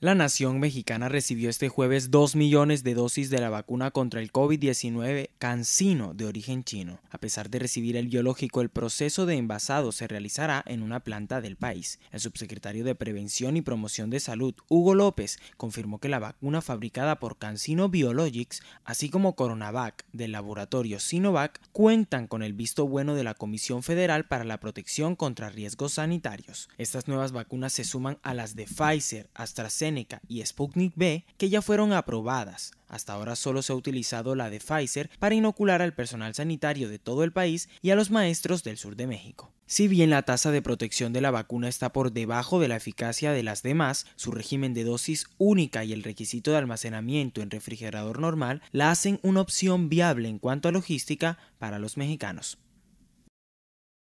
La nación mexicana recibió este jueves 2 millones de dosis de la vacuna contra el COVID-19 Cancino de origen chino. A pesar de recibir el biológico, el proceso de envasado se realizará en una planta del país. El subsecretario de Prevención y Promoción de Salud, Hugo López, confirmó que la vacuna fabricada por Cancino Biologics, así como Coronavac del laboratorio Sinovac, cuentan con el visto bueno de la Comisión Federal para la Protección contra Riesgos Sanitarios. Estas nuevas vacunas se suman a las de Pfizer, AstraZeneca, y Sputnik B que ya fueron aprobadas. Hasta ahora solo se ha utilizado la de Pfizer para inocular al personal sanitario de todo el país y a los maestros del sur de México. Si bien la tasa de protección de la vacuna está por debajo de la eficacia de las demás, su régimen de dosis única y el requisito de almacenamiento en refrigerador normal la hacen una opción viable en cuanto a logística para los mexicanos.